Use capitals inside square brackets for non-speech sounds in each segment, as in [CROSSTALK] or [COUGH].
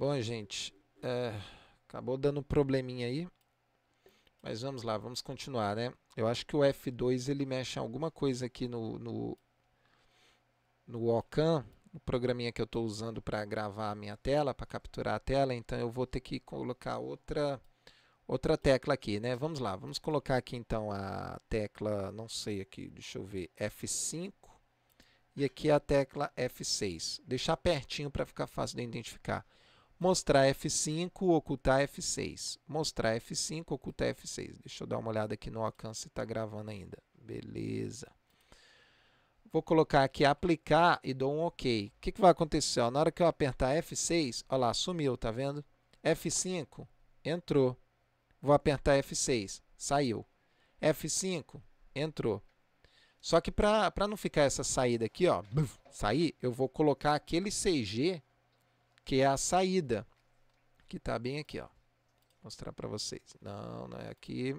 Bom, gente, é, acabou dando um probleminha aí. Mas vamos lá, vamos continuar, né? Eu acho que o F2 ele mexe em alguma coisa aqui no, no, no OCAM, o programinha que eu estou usando para gravar a minha tela, para capturar a tela, então eu vou ter que colocar outra, outra tecla aqui, né? Vamos lá, vamos colocar aqui então a tecla, não sei aqui, deixa eu ver, F5 e aqui a tecla F6. Deixar pertinho para ficar fácil de identificar mostrar F5, ocultar F6. Mostrar F5, ocultar F6. Deixa eu dar uma olhada aqui no alcance se está gravando ainda. Beleza. Vou colocar aqui aplicar e dou um OK. O que, que vai acontecer? Ó, na hora que eu apertar F6, olha lá, sumiu, tá vendo? F5, entrou. Vou apertar F6, saiu. F5, entrou. Só que para não ficar essa saída aqui, ó, sair, eu vou colocar aquele CG que é a saída, que está bem aqui, ó. Vou mostrar para vocês. Não, não é aqui.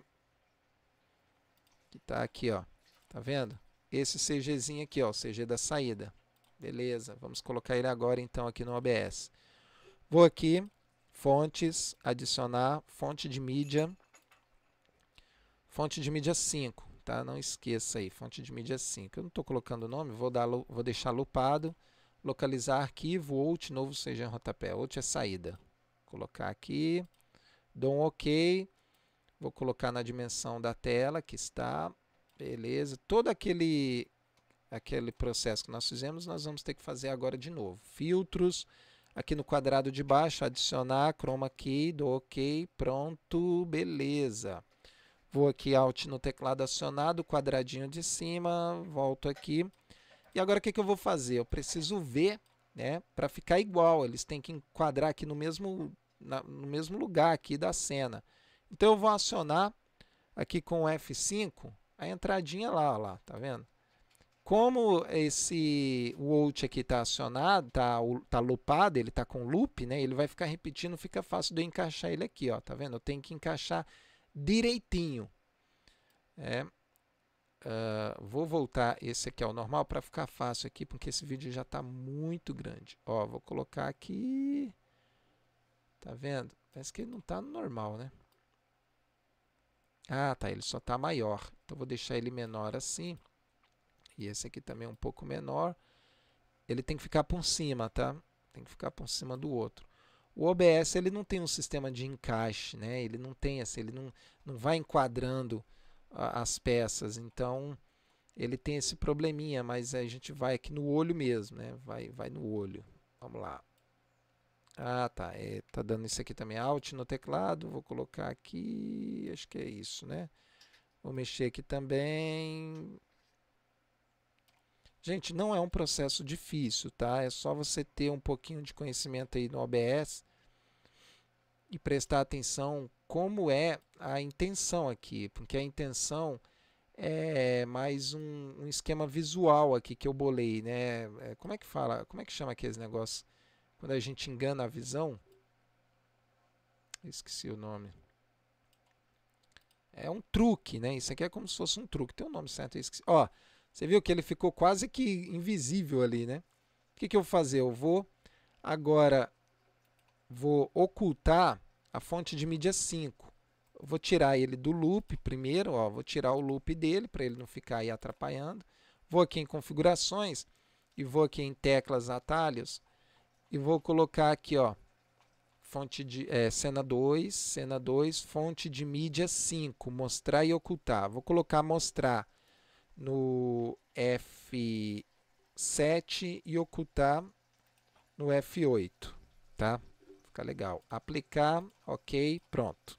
Que está aqui, ó. Tá vendo? Esse CGzinho aqui, ó, o CG da saída. Beleza, vamos colocar ele agora então aqui no OBS. Vou aqui, fontes, adicionar, fonte de mídia, fonte de mídia 5, tá? Não esqueça aí, fonte de mídia 5. Eu não estou colocando o nome, vou, dar, vou deixar lupado localizar arquivo, out, novo seja em rodapé, out é saída. Vou colocar aqui, dou um OK, vou colocar na dimensão da tela que está, beleza. Todo aquele, aquele processo que nós fizemos, nós vamos ter que fazer agora de novo. Filtros, aqui no quadrado de baixo, adicionar, chroma key, dou OK, pronto, beleza. Vou aqui, Alt no teclado acionado, quadradinho de cima, volto aqui, e agora o que, que eu vou fazer? Eu preciso ver né, para ficar igual. Eles têm que enquadrar aqui no mesmo, na, no mesmo lugar aqui da cena. Então eu vou acionar aqui com o F5 a entradinha lá, lá tá vendo? Como esse Walt aqui está acionado, está tá, tá loopado, ele está com loop, né? Ele vai ficar repetindo, fica fácil de eu encaixar ele aqui, ó, tá vendo? Eu tenho que encaixar direitinho. É, uh, vou voltar esse aqui ao é normal para ficar fácil aqui, porque esse vídeo já está muito grande. Ó, vou colocar aqui, tá vendo? Parece que ele não está no normal, né? Ah, tá, ele só está maior. Então vou deixar ele menor assim. E esse aqui também um pouco menor. Ele tem que ficar por cima, tá? Tem que ficar por cima do outro. O OBS ele não tem um sistema de encaixe, né? Ele não tem assim, ele não, não vai enquadrando as peças. Então ele tem esse probleminha, mas a gente vai aqui no olho mesmo, né? Vai, vai no olho. Vamos lá. Ah, tá. É, tá dando isso aqui também. Alt no teclado. Vou colocar aqui. Acho que é isso, né? Vou mexer aqui também. Gente, não é um processo difícil, tá? É só você ter um pouquinho de conhecimento aí no OBS e prestar atenção como é a intenção aqui, porque a intenção é mais um, um, esquema visual aqui que eu bolei, né? É, como é que fala? Como é que chama aqueles negócios quando a gente engana a visão? Esqueci o nome. É um truque, né? Isso aqui é como se fosse um truque. Tem um nome certo, eu esqueci. Ó, você viu que ele ficou quase que invisível ali, né? O que, que eu vou fazer? Eu vou agora vou ocultar a fonte de mídia 5. É vou tirar ele do loop primeiro, ó, vou tirar o loop dele para ele não ficar aí atrapalhando. Vou aqui em configurações e vou aqui em teclas atalhos e vou colocar aqui, ó, fonte de é, cena 2, cena 2, fonte de mídia 5, mostrar e ocultar. Vou colocar mostrar no F7 e ocultar no F8, tá? Fica legal. Aplicar, ok, pronto.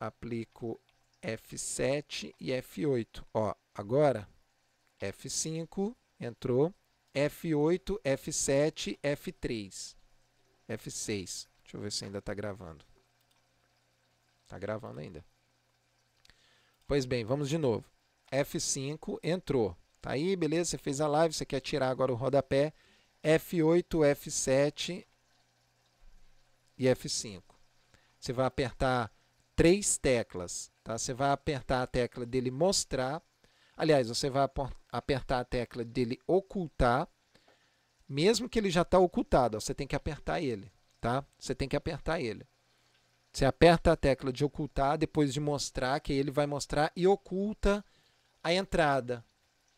Aplico F7 e F8. Ó, agora F5 entrou, F8, F7, F3, F6. Deixa eu ver se ainda está gravando. Está gravando ainda. Pois bem, vamos de novo. F5 entrou. Tá aí, beleza? Você fez a live, você quer tirar agora o rodapé. F8, F7, e F5. Você vai apertar três teclas. Tá? Você vai apertar a tecla dele mostrar. Aliás, você vai apertar a tecla dele ocultar. Mesmo que ele já está ocultado, você tem que apertar ele. Tá? Você tem que apertar ele. Você aperta a tecla de ocultar, depois de mostrar, que ele vai mostrar e oculta a entrada,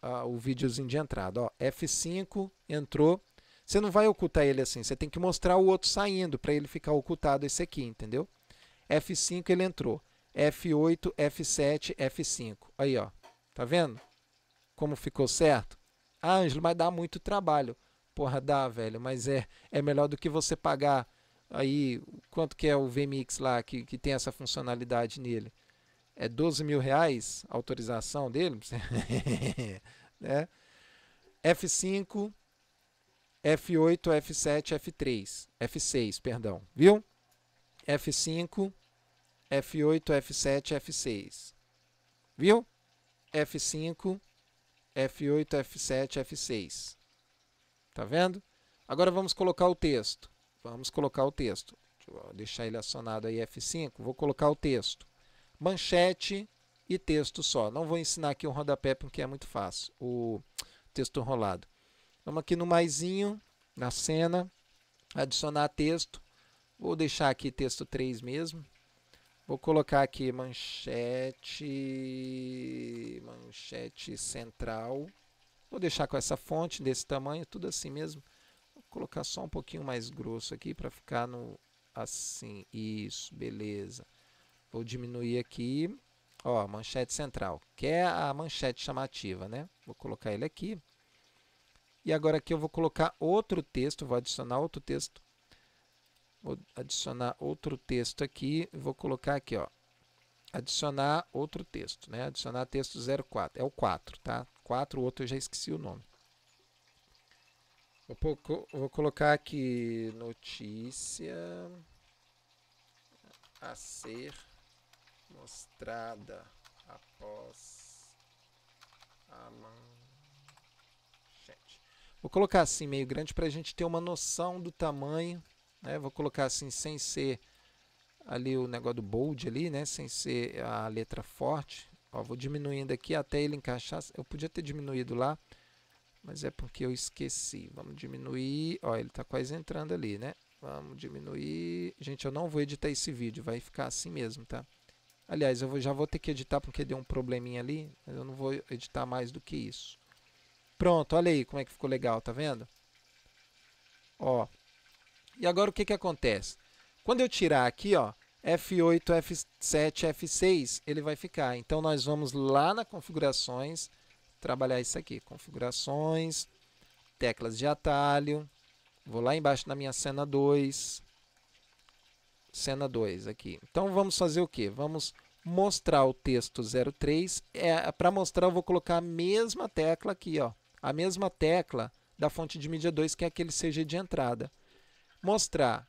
ó, o videozinho de entrada. Ó, F5 entrou você não vai ocultar ele assim, você tem que mostrar o outro saindo para ele ficar ocultado esse aqui, entendeu? F5 ele entrou. F8, F7, F5. Aí, ó. Tá vendo? Como ficou certo? Ah, Ângelo, mas dá muito trabalho. Porra, dá, velho, mas é, é melhor do que você pagar aí quanto que é o VMix lá que, que tem essa funcionalidade nele? É 12 mil reais a autorização dele? [LAUGHS] né? F5, F8, F7, F3, F6, perdão, viu? F5, F8, F7, F6, viu? F5, F8, F7, F6, tá vendo? Agora vamos colocar o texto, vamos colocar o texto, Deixa deixar ele acionado aí F5, vou colocar o texto, manchete e texto só, não vou ensinar aqui o rodapé porque é muito fácil, o texto enrolado. Vamos aqui no maisinho, na cena, adicionar texto. Vou deixar aqui texto 3 mesmo. Vou colocar aqui manchete, manchete central. Vou deixar com essa fonte desse tamanho, tudo assim mesmo. Vou colocar só um pouquinho mais grosso aqui para ficar no assim. Isso, beleza. Vou diminuir aqui, ó, manchete central, que é a manchete chamativa, né? Vou colocar ele aqui. E agora aqui eu vou colocar outro texto, vou adicionar outro texto. Vou adicionar outro texto aqui, vou colocar aqui, ó. Adicionar outro texto, né? Adicionar texto 04, é o 4, tá? 4, o outro eu já esqueci o nome. Vou, colocar aqui notícia a ser mostrada após Alan Vou colocar assim meio grande para a gente ter uma noção do tamanho. Né? Vou colocar assim sem ser ali o negócio do bold ali, né? Sem ser a letra forte. Ó, vou diminuindo aqui até ele encaixar. Eu podia ter diminuído lá, mas é porque eu esqueci. Vamos diminuir. Ó, ele está quase entrando ali, né? Vamos diminuir. Gente, eu não vou editar esse vídeo, vai ficar assim mesmo, tá? Aliás, eu já vou ter que editar porque deu um probleminha ali, mas eu não vou editar mais do que isso. Pronto, olha aí como é que ficou legal, tá vendo? Ó. E agora o que, que acontece? Quando eu tirar aqui, ó, F8, F7, F6, ele vai ficar. Então, nós vamos lá na configurações, trabalhar isso aqui. Configurações, teclas de atalho. Vou lá embaixo na minha cena 2. Cena 2 aqui. Então, vamos fazer o quê? Vamos mostrar o texto 03. É, Para mostrar, eu vou colocar a mesma tecla aqui, ó a mesma tecla da fonte de mídia 2, que é aquele CG de entrada. Mostrar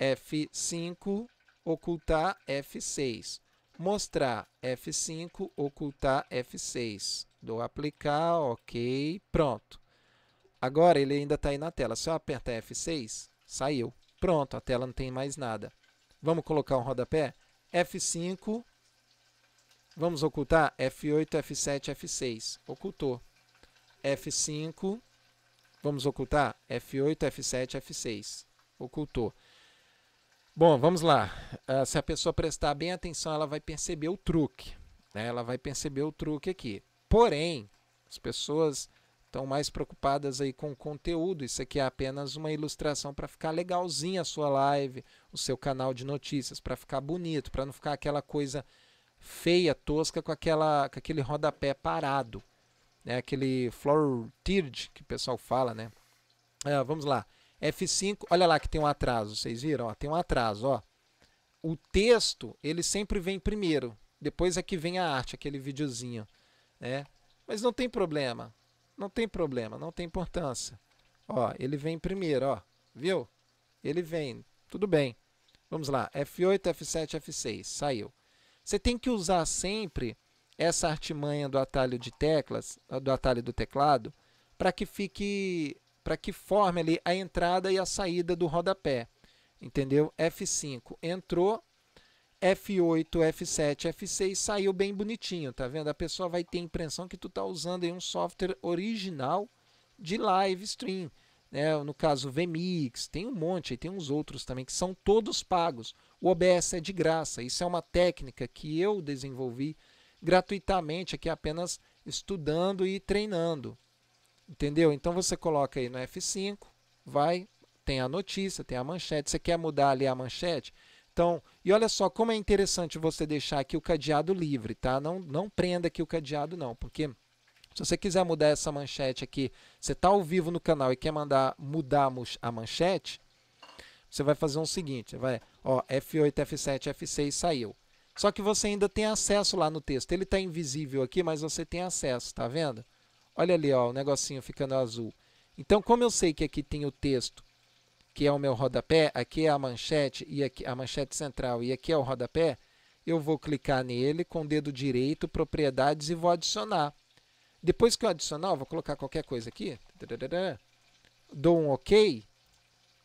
F5, ocultar F6. Mostrar F5, ocultar F6. Dou aplicar, ok, pronto. Agora ele ainda está aí na tela. Se eu apertar F6, saiu. Pronto, a tela não tem mais nada. Vamos colocar um rodapé? F5, vamos ocultar? F8, F7, F6. Ocultou. F5, vamos ocultar? F8, F7, F6. Ocultou. Bom, vamos lá. Uh, se a pessoa prestar bem atenção, ela vai perceber o truque. Né? Ela vai perceber o truque aqui. Porém, as pessoas estão mais preocupadas aí com o conteúdo. Isso aqui é apenas uma ilustração para ficar legalzinha a sua live, o seu canal de notícias, para ficar bonito, para não ficar aquela coisa feia, tosca, com, aquela, com aquele rodapé parado né? aquele floor tiered que o pessoal fala, né? Ah, vamos lá, F5, olha lá que tem um atraso, vocês viram? Ó, tem um atraso, ó. O texto, ele sempre vem primeiro, depois é que vem a arte, aquele videozinho, né? Mas não tem problema, não tem problema, não tem importância. Ó, ele vem primeiro, ó, viu? Ele vem, tudo bem. Vamos lá, F8, F7, F6, saiu. Você tem que usar sempre essa artimanha do atalho de teclas, ah, do atalho do teclado, para que fique, para que forme ali a entrada e a saída do rodapé. Entendeu? F5 entrou, F8, F7, F6 saiu bem bonitinho, tá vendo? A pessoa vai ter a impressão que tu tá usando aí um software original de live stream, né? No caso VMix, tem um monte, tem uns outros também que são todos pagos. O OBS é de graça. Isso é uma técnica que eu desenvolvi gratuitamente aqui apenas estudando e treinando. Entendeu? Então você coloca aí no F5, vai, tem a notícia, tem a manchete. Você quer mudar ali a manchete? Então, e olha só como é interessante você deixar aqui o cadeado livre, tá? Não, não prenda aqui o cadeado não, porque se você quiser mudar essa manchete aqui, você está ao vivo no canal e quer mandar mudar a manchete, você vai fazer o um seguinte, vai, ó, F8, F7, F6 saiu. Só que você ainda tem acesso lá no texto. Ele está invisível aqui, mas você tem acesso, está vendo? Olha ali, ó, o negocinho ficando azul. Então, como eu sei que aqui tem o texto, que é o meu rodapé, aqui é a manchete e aqui a manchete central e aqui é o rodapé, eu vou clicar nele com o dedo direito, propriedades e vou adicionar. Depois que eu adicionar, eu vou colocar qualquer coisa aqui. Dou um OK.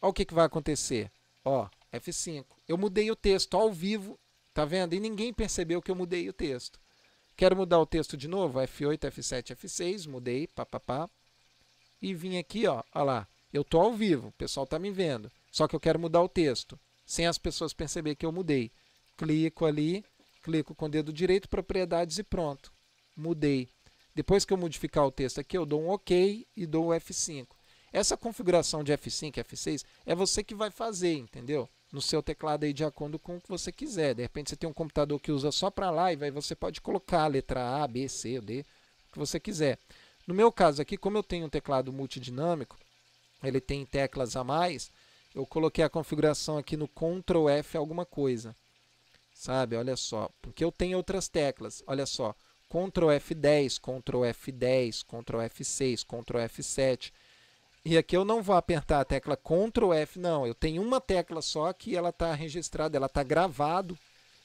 Olha o que, que vai acontecer. Ó, F5. Eu mudei o texto ao vivo Tá vendo? E ninguém percebeu que eu mudei o texto. Quero mudar o texto de novo, F8, F7, F6, mudei, papapá. E vim aqui, ó, ó lá, eu tô ao vivo, o pessoal tá me vendo. Só que eu quero mudar o texto, sem as pessoas perceber que eu mudei. Clico ali, clico com o dedo direito, propriedades e pronto. Mudei. Depois que eu modificar o texto aqui, eu dou um OK e dou o F5. Essa configuração de F5 F6 é você que vai fazer, entendeu? no seu teclado aí de acordo com o que você quiser. De repente você tem um computador que usa só para live, aí você pode colocar a letra A, B, C, D, o que você quiser. No meu caso aqui, como eu tenho um teclado multidinâmico, ele tem teclas a mais, eu coloquei a configuração aqui no Ctrl F alguma coisa. Sabe, olha só, porque eu tenho outras teclas, olha só, Ctrl F10, Ctrl F10, Ctrl F6, Ctrl F7, e aqui eu não vou apertar a tecla Ctrl F, não. Eu tenho uma tecla só que ela está registrada, ela está gravado.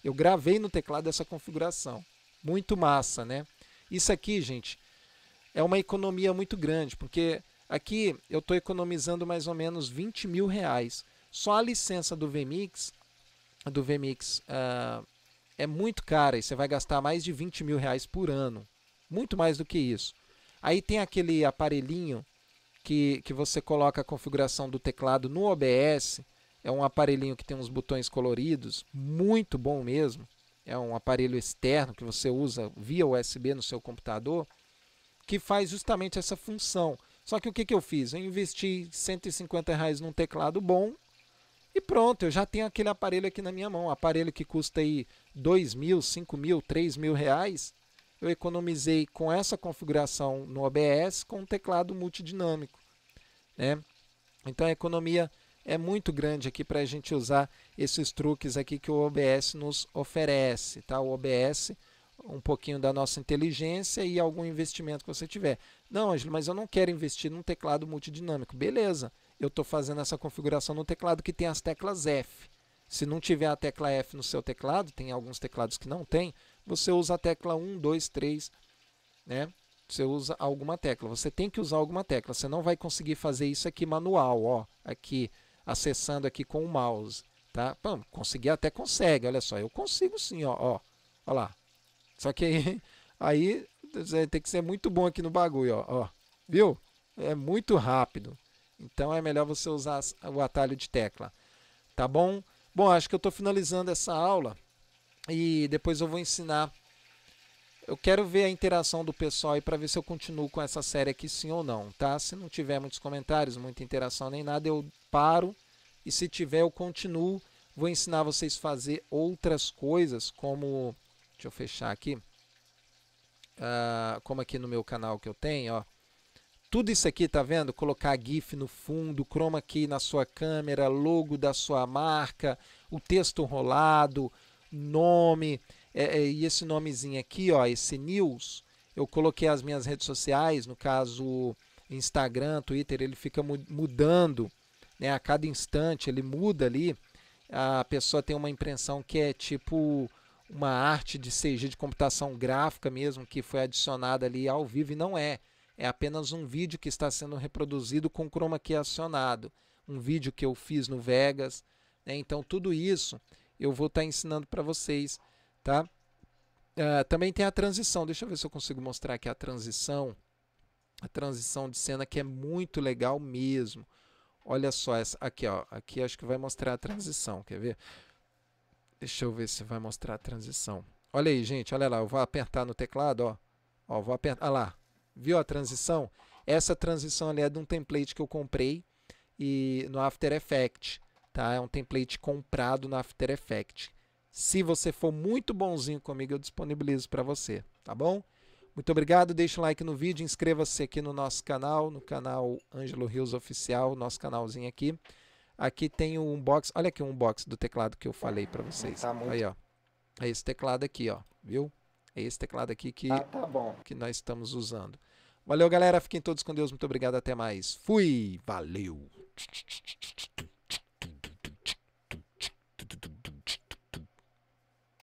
Eu gravei no teclado essa configuração. Muito massa, né? Isso aqui, gente, é uma economia muito grande, porque aqui eu estou economizando mais ou menos 20 mil reais. Só a licença do VMix, do VMix uh, é muito cara e você vai gastar mais de 20 mil reais por ano. Muito mais do que isso. Aí tem aquele aparelhinho que, que você coloca a configuração do teclado no OBS. É um aparelhinho que tem uns botões coloridos, muito bom mesmo. É um aparelho externo que você usa via USB no seu computador, que faz justamente essa função. Só que o que, que eu fiz? Eu investi 150 reais num teclado bom e pronto, eu já tenho aquele aparelho aqui na minha mão. Um aparelho que custa aí 2 mil, 5 mil, 3 mil reais eu economizei com essa configuração no OBS com um teclado multidinâmico. Né? Então a economia é muito grande aqui para a gente usar esses truques aqui que o OBS nos oferece. Tá? O OBS, um pouquinho da nossa inteligência e algum investimento que você tiver. Não, Ângelo, mas eu não quero investir num teclado multidinâmico. Beleza, eu estou fazendo essa configuração no teclado que tem as teclas F. Se não tiver a tecla F no seu teclado, tem alguns teclados que não tem, você usa a tecla 1, 2, 3, né? Você usa alguma tecla. Você tem que usar alguma tecla. Você não vai conseguir fazer isso aqui manual, ó, aqui acessando aqui com o mouse, tá? Consegui conseguir até consegue, olha só, eu consigo sim, ó, ó, ó lá. Só que aí, [LAUGHS] aí tem que ser muito bom aqui no bagulho, ó, ó, viu? É muito rápido. Então é melhor você usar o atalho de tecla, tá bom? Bom, acho que eu estou finalizando essa aula. E depois eu vou ensinar. Eu quero ver a interação do pessoal e para ver se eu continuo com essa série aqui sim ou não, tá? Se não tiver muitos comentários, muita interação nem nada, eu paro. E se tiver, eu continuo. Vou ensinar vocês a fazer outras coisas, como... Deixa eu fechar aqui. Uh, como aqui no meu canal que eu tenho, ó. Tudo isso aqui, tá vendo? Colocar GIF no fundo, chroma key na sua câmera, logo da sua marca, o texto rolado, nome. É, é, e esse nomezinho aqui, ó, esse news, eu coloquei as minhas redes sociais, no caso Instagram, Twitter, ele fica mudando, né? A cada instante ele muda ali. A pessoa tem uma impressão que é tipo uma arte de CG de computação gráfica mesmo que foi adicionada ali ao vivo e não é. É apenas um vídeo que está sendo reproduzido com chroma key acionado, um vídeo que eu fiz no Vegas, né? Então tudo isso eu vou estar tá ensinando para vocês, tá? Uh, também tem a transição, deixa eu ver se eu consigo mostrar aqui a transição. A transição de cena que é muito legal mesmo. Olha só essa aqui, ó. Aqui acho que vai mostrar a transição, quer ver? Deixa eu ver se vai mostrar a transição. Olha aí, gente, olha lá, eu vou apertar no teclado, ó. Ó, vou apertar, lá. Viu a transição? Essa transição ali é de um template que eu comprei e no After Effects tá? É um template comprado na After Effects. Se você for muito bonzinho comigo, eu disponibilizo para você, tá bom? Muito obrigado, deixa o like no vídeo, inscreva-se aqui no nosso canal, no canal Ângelo Rios Oficial, nosso canalzinho aqui. Aqui tem o um unbox, olha aqui o um unbox do teclado que eu falei para vocês. Tá muito... Aí, ó. É esse teclado aqui, ó, viu? É esse teclado aqui que, ah, tá, tá que nós estamos usando. Valeu, galera. Fiquem todos com Deus. Muito obrigado. Até mais. Fui. Valeu.